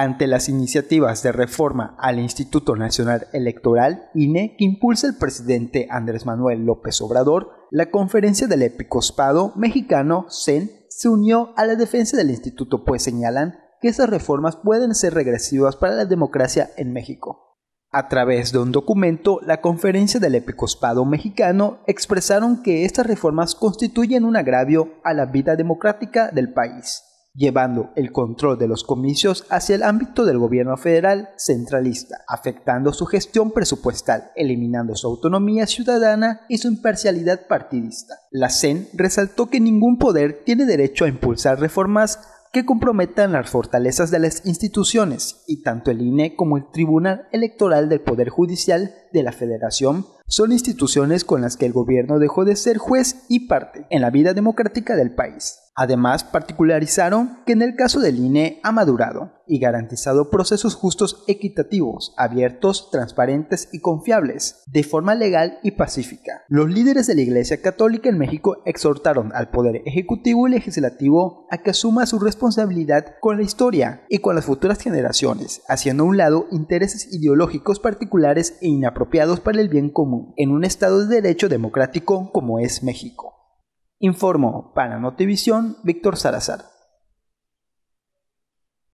ante las iniciativas de reforma al Instituto Nacional Electoral, INE, que impulsa el presidente Andrés Manuel López Obrador, la conferencia del episcopado mexicano CEN se unió a la defensa del instituto, pues señalan que estas reformas pueden ser regresivas para la democracia en México. A través de un documento, la conferencia del episcopado mexicano expresaron que estas reformas constituyen un agravio a la vida democrática del país llevando el control de los comicios hacia el ámbito del gobierno federal centralista, afectando su gestión presupuestal, eliminando su autonomía ciudadana y su imparcialidad partidista. La CEN resaltó que ningún poder tiene derecho a impulsar reformas que comprometan las fortalezas de las instituciones y tanto el INE como el Tribunal Electoral del Poder Judicial de la Federación son instituciones con las que el gobierno dejó de ser juez y parte en la vida democrática del país. Además, particularizaron que en el caso del INE ha madurado y garantizado procesos justos, equitativos, abiertos, transparentes y confiables, de forma legal y pacífica. Los líderes de la Iglesia Católica en México exhortaron al Poder Ejecutivo y Legislativo a que asuma su responsabilidad con la historia y con las futuras generaciones, haciendo a un lado intereses ideológicos particulares e inapropiados para el bien común, en un Estado de Derecho democrático como es México. Informo para Notivisión Víctor Salazar.